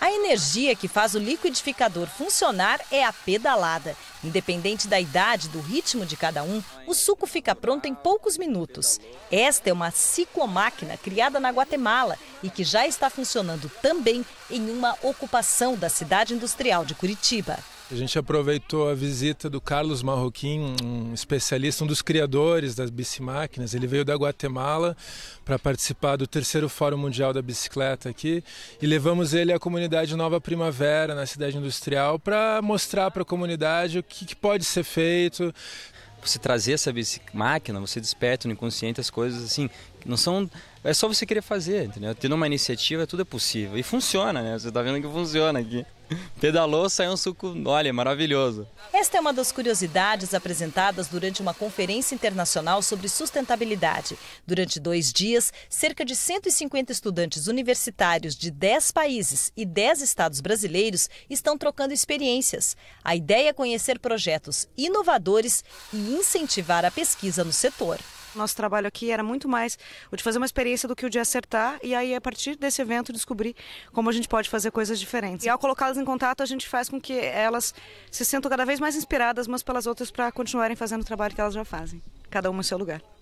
A energia que faz o liquidificador funcionar é a pedalada. Independente da idade, do ritmo de cada um, o suco fica pronto em poucos minutos. Esta é uma ciclomáquina criada na Guatemala e que já está funcionando também em uma ocupação da cidade industrial de Curitiba. A gente aproveitou a visita do Carlos Marroquim, um especialista, um dos criadores das bicimáquinas. Ele veio da Guatemala para participar do terceiro Fórum Mundial da Bicicleta aqui e levamos ele à comunidade Nova Primavera, na cidade industrial, para mostrar para a comunidade o que, que pode ser feito, você trazer essa máquina, você desperta no inconsciente as coisas assim não são. É só você querer fazer, entendeu? Tendo uma iniciativa, tudo é possível. E funciona, né? Você está vendo que funciona aqui. Pedalou, saiu um suco, olha, maravilhoso. Esta é uma das curiosidades apresentadas durante uma conferência internacional sobre sustentabilidade. Durante dois dias, cerca de 150 estudantes universitários de 10 países e 10 estados brasileiros estão trocando experiências. A ideia é conhecer projetos inovadores e incentivar a pesquisa no setor nosso trabalho aqui era muito mais o de fazer uma experiência do que o de acertar e aí a partir desse evento descobrir como a gente pode fazer coisas diferentes. E ao colocá-las em contato, a gente faz com que elas se sintam cada vez mais inspiradas umas pelas outras para continuarem fazendo o trabalho que elas já fazem, cada uma no seu lugar.